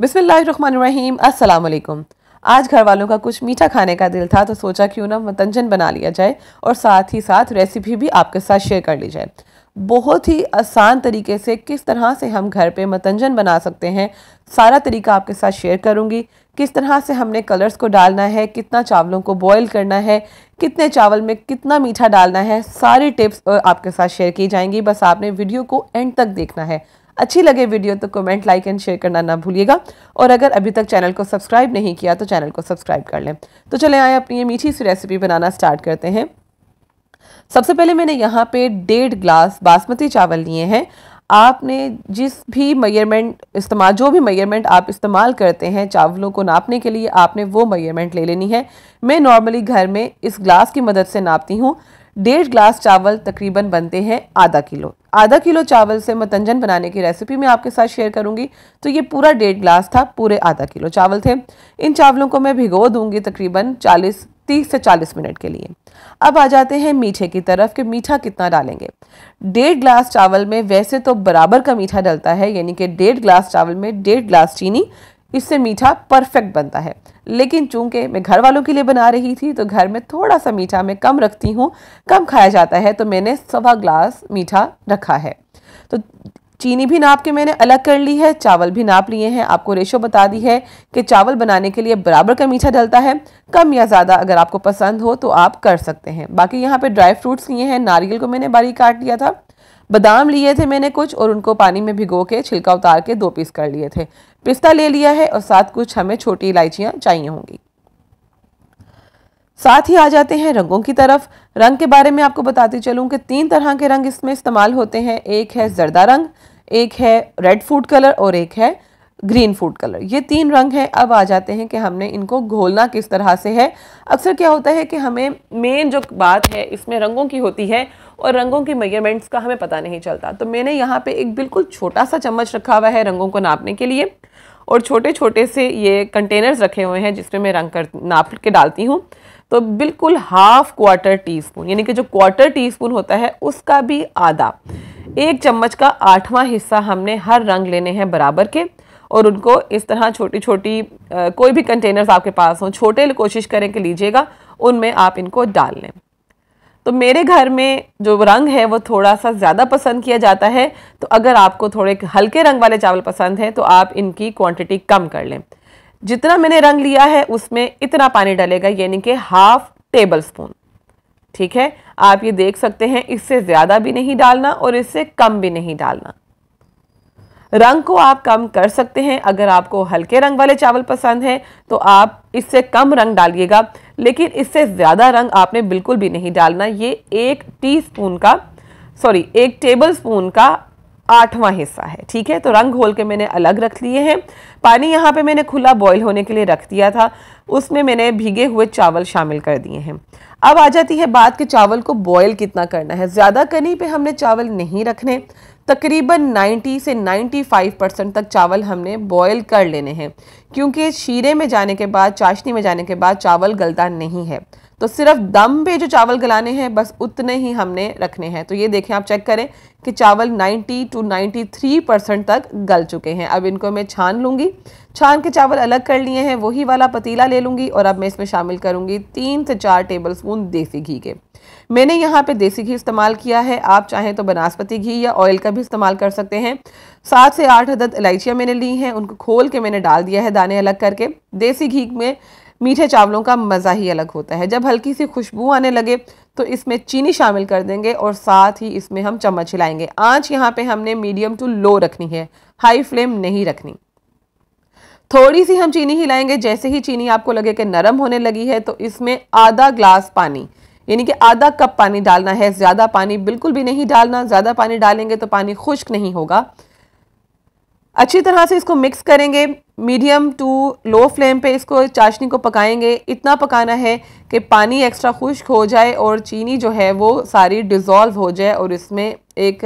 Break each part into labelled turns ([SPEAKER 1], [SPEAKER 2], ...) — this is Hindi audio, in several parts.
[SPEAKER 1] बिसमीम वालेकुम आज घर वालों का कुछ मीठा खाने का दिल था तो सोचा क्यों ना मतंजन बना लिया जाए और साथ ही साथ रेसिपी भी आपके साथ शेयर कर ली जाए बहुत ही आसान तरीके से किस तरह से हम घर पे मतंजन बना सकते हैं सारा तरीका आपके साथ शेयर करूँगी किस तरह से हमने कलर्स को डालना है कितना चावलों को बॉईल करना है कितने चावल में कितना मीठा डालना है सारी टिप्स आपके साथ शेयर की जाएंगी बस आपने वीडियो को एंड तक देखना है अच्छी लगे वीडियो तो कमेंट लाइक एंड शेयर करना ना भूलिएगा और अगर अभी तक चैनल को सब्सक्राइब नहीं किया तो चैनल को सब्सक्राइब कर लें तो चले आए अपनी ये मीठी सी रेसिपी बनाना स्टार्ट करते हैं सबसे पहले मैंने यहाँ पे डेढ़ ग्लास बासमती चावल लिए हैं आपने जिस भी मेयरमेंट इस्तेमाल जो भी मेयरमेंट आप इस्तेमाल करते हैं चावलों को नापने के लिए आपने वो मेयरमेंट ले लेनी है मैं नॉर्मली घर में इस ग्लास की मदद से नापती हूँ डेढ़ ग्लास चावल तकरीबन बनते हैं आधा किलो आधा किलो चावल से मतंजन बनाने की रेसिपी मैं आपके साथ शेयर करूंगी तो ये पूरा डेढ़ ग्लास था पूरे आधा किलो चावल थे इन चावलों को मैं भिगो दूंगी तकरीबन 40 तीस से चालीस मिनट के लिए अब आ जाते हैं मीठे की तरफ कि मीठा कितना डालेंगे डेढ़ ग्लास चावल में वैसे तो बराबर का मीठा डलता है यानी कि डेढ़ ग्लास चावल में डेढ़ ग्लास चीनी इससे मीठा परफेक्ट बनता है लेकिन चूंकि मैं घर वालों के लिए बना रही थी तो घर में थोड़ा सा मीठा मैं कम रखती हूँ कम खाया जाता है तो मैंने सवा ग्लास मीठा रखा है तो चीनी भी नाप के मैंने अलग कर ली है चावल भी नाप लिए हैं आपको रेशो बता दी है कि चावल बनाने के लिए बराबर का मीठा डलता है कम या ज़्यादा अगर आपको पसंद हो तो आप कर सकते हैं बाकी यहाँ पे ड्राई फ्रूट्स लिए हैं नारियल को मैंने बारीक काट लिया था बादाम लिए थे मैंने कुछ और उनको पानी में भिगो के छिलका उतार के दो पीस कर लिए थे पिस्ता ले लिया है और साथ कुछ हमें छोटी इलायचियाँ चाहिए होंगी साथ ही आ जाते हैं रंगों की तरफ रंग के बारे में आपको बताती चलूँ कि तीन तरह के रंग इसमें इस्तेमाल होते हैं एक है जरदा रंग एक है रेड फूड कलर और एक है ग्रीन फूड कलर ये तीन रंग हैं अब आ जाते हैं कि हमने इनको घोलना किस तरह से है अक्सर क्या होता है कि हमें मेन जो बात है इसमें रंगों की होती है और रंगों की मेजरमेंट्स का हमें पता नहीं चलता तो मैंने यहाँ पे एक बिल्कुल छोटा सा चम्मच रखा हुआ है रंगों को नापने के लिए और छोटे छोटे से ये कंटेनर्स रखे हुए हैं जिसमें मैं रंग कर नाप के डालती हूँ तो बिल्कुल हाफ क्वार्टर टी स्पून यानी कि जो क्वार्टर टी स्पून होता है उसका भी आधा एक चम्मच का आठवां हिस्सा हमने हर रंग लेने हैं बराबर के और उनको इस तरह छोटी छोटी कोई भी कंटेनर्स आपके पास हों छोटे कोशिश करें कि लीजिएगा उनमें आप इनको डाल लें तो मेरे घर में जो रंग है वो थोड़ा सा ज़्यादा पसंद किया जाता है तो अगर आपको थोड़े हल्के रंग वाले चावल पसंद हैं तो आप इनकी क्वांटिटी कम कर लें जितना मैंने रंग लिया है उसमें इतना पानी डलेगा यानी कि हाफ टेबल स्पून ठीक है आप ये देख सकते हैं इससे ज़्यादा भी नहीं डालना और इससे कम भी नहीं डालना रंग को आप कम कर सकते हैं अगर आपको हल्के रंग वाले चावल पसंद हैं तो आप इससे कम रंग डालिएगा लेकिन इससे ज़्यादा रंग आपने बिल्कुल भी नहीं डालना ये एक टीस्पून का सॉरी एक टेबल स्पून का आठवां हिस्सा है ठीक है तो रंग घोल के मैंने अलग रख लिए हैं पानी यहाँ पे मैंने खुला बॉईल होने के लिए रख दिया था उसमें मैंने भीगे हुए चावल शामिल कर दिए हैं अब आ जाती है बात कि चावल को बॉईल कितना करना है ज़्यादा कनी पे हमने चावल नहीं रखने तकरीबन 90 से 95 परसेंट तक चावल हमने बॉयल कर लेने हैं क्योंकि शीरे में जाने के बाद चाशनी में जाने के बाद चावल गलता नहीं है तो सिर्फ दम पे जो चावल गलाने हैं बस उतने ही हमने रखने हैं तो ये देखें आप चेक करें कि चावल 90 टू 93 परसेंट तक गल चुके हैं अब इनको मैं छान लूँगी छान के चावल अलग कर लिए हैं वही वाला पतीला ले लूँगी और अब मैं इसमें शामिल करूँगी तीन से चार टेबल स्पून देसी घी के मैंने यहाँ पे देसी घी इस्तेमाल किया है आप चाहें तो बनास्पति घी या ऑयल का भी इस्तेमाल कर सकते हैं सात से आठ हदद इलायचियाँ मैंने ली हैं उनको खोल के मैंने डाल दिया है दाने अलग करके देसी घी में मीठे चावलों का मज़ा ही अलग होता है जब हल्की सी खुशबू आने लगे तो इसमें चीनी शामिल कर देंगे और साथ ही इसमें हम चम्मच हिलाएंगे आँच यहाँ पे हमने मीडियम टू लो रखनी है हाई फ्लेम नहीं रखनी थोड़ी सी हम चीनी हिलाएंगे जैसे ही चीनी आपको लगे कि नरम होने लगी है तो इसमें आधा ग्लास पानी यानी कि आधा कप पानी डालना है ज़्यादा पानी बिल्कुल भी नहीं डालना ज़्यादा पानी डालेंगे तो पानी खुश्क नहीं होगा अच्छी तरह से इसको मिक्स करेंगे मीडियम टू लो फ्लेम पे इसको चाशनी को पकाएंगे इतना पकाना है कि पानी एक्स्ट्रा खुश्क हो जाए और चीनी जो है वो सारी डिज़ोल्व हो जाए और इसमें एक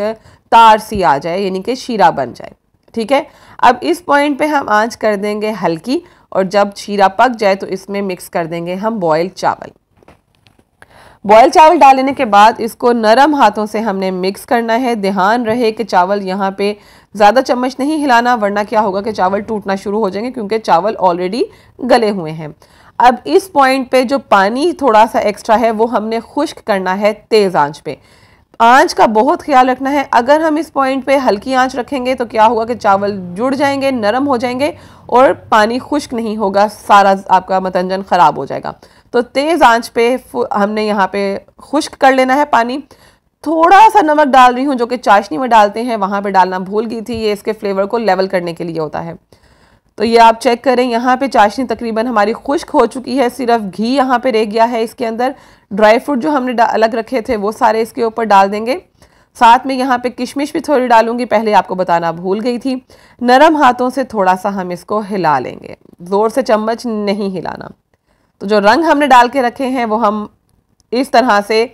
[SPEAKER 1] तार सी आ जाए यानी कि शीरा बन जाए ठीक है अब इस पॉइंट पे हम आंच कर देंगे हल्की और जब शीरा पक जाए तो इसमें मिक्स कर देंगे हम बॉयल चावल बॉयल चावल डालने के बाद इसको नरम हाथों से हमने मिक्स करना है ध्यान रहे कि चावल यहाँ पे ज़्यादा चम्मच नहीं हिलाना वरना क्या होगा कि चावल टूटना शुरू हो जाएंगे क्योंकि चावल ऑलरेडी गले हुए हैं अब इस पॉइंट पे जो पानी थोड़ा सा एक्स्ट्रा है वो हमने खुश्क करना है तेज़ आंच पे आंच का बहुत ख्याल रखना है अगर हम इस पॉइंट पे हल्की आंच रखेंगे तो क्या होगा कि चावल जुड़ जाएंगे नरम हो जाएंगे और पानी खुश्क नहीं होगा सारा आपका मतंजन ख़राब हो जाएगा तो तेज़ आंच पे हमने यहाँ पे खुश्क कर लेना है पानी थोड़ा सा नमक डाल रही हूँ जो कि चाशनी में डालते हैं वहाँ पर डालना भूल गई थी ये इसके फ्लेवर को लेवल करने के लिए होता है तो ये आप चेक करें यहाँ पे चाशनी तकरीबन हमारी खुश्क हो चुकी है सिर्फ घी यहाँ पे रह गया है इसके अंदर ड्राई फ्रूट जो हमने अलग रखे थे वो सारे इसके ऊपर डाल देंगे साथ में यहाँ पे किशमिश भी थोड़ी डालूंगी पहले आपको बताना भूल गई थी नरम हाथों से थोड़ा सा हम इसको हिला लेंगे ज़ोर से चम्मच नहीं हिलाना तो जो रंग हमने डाल के रखे हैं वो हम इस तरह से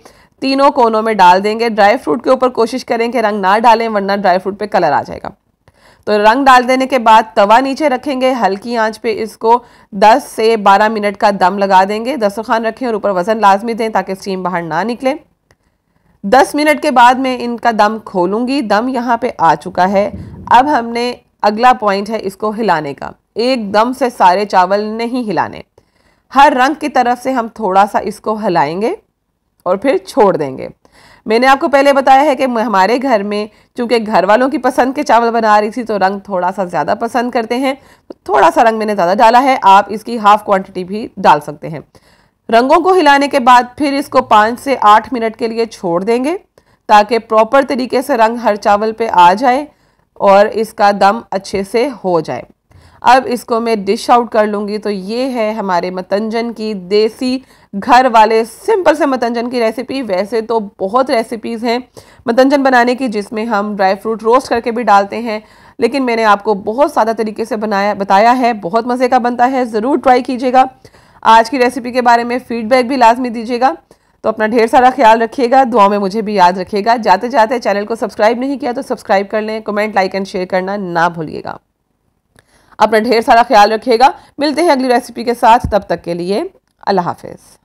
[SPEAKER 1] तीनों कोनों में डाल देंगे ड्राई फ्रूट के ऊपर कोशिश करें कि रंग ना डालें वरना ड्राई फ्रूट पर कलर आ जाएगा तो रंग डाल देने के बाद तवा नीचे रखेंगे हल्की आंच पे इसको 10 से 12 मिनट का दम लगा देंगे दस्तरखान रखें और ऊपर वज़न लाजमी दें ताकि स्टीम बाहर ना निकले 10 मिनट के बाद मैं इनका दम खोलूँगी दम यहाँ पर आ चुका है अब हमने अगला पॉइंट है इसको हिलाने का एकदम से सारे चावल नहीं हिलाने हर रंग की तरफ से हम थोड़ा सा इसको हिलाएंगे और फिर छोड़ देंगे मैंने आपको पहले बताया है कि हमारे घर में चूँकि घर वालों की पसंद के चावल बना रही थी तो रंग थोड़ा सा ज़्यादा पसंद करते हैं थोड़ा सा रंग मैंने ज़्यादा डाला है आप इसकी हाफ़ क्वान्टिटी भी डाल सकते हैं रंगों को हिलाने के बाद फिर इसको पाँच से आठ मिनट के लिए छोड़ देंगे ताकि प्रॉपर तरीके से रंग हर चावल पे आ जाए और इसका दम अच्छे से हो जाए अब इसको मैं डिश आउट कर लूँगी तो ये है हमारे मतंजन की देसी घर वाले सिंपल से मतंजन की रेसिपी वैसे तो बहुत रेसिपीज़ हैं मतंजन बनाने की जिसमें हम ड्राई फ्रूट रोस्ट करके भी डालते हैं लेकिन मैंने आपको बहुत सादा तरीके से बनाया बताया है बहुत मज़े का बनता है ज़रूर ट्राई कीजिएगा आज की रेसिपी के बारे में फ़ीडबैक भी लाजमी दीजिएगा तो अपना ढेर सारा ख्याल रखिएगा दुआ में मुझे भी याद रखिएगा जाते जाते चैनल को सब्सक्राइब नहीं किया तो सब्सक्राइब कर लें कमेंट लाइक एंड शेयर करना ना भूलिएगा अपना ढेर सारा ख्याल रखिएगा मिलते हैं अगली रेसिपी के साथ तब तक के लिए अल्लाह हाफिज़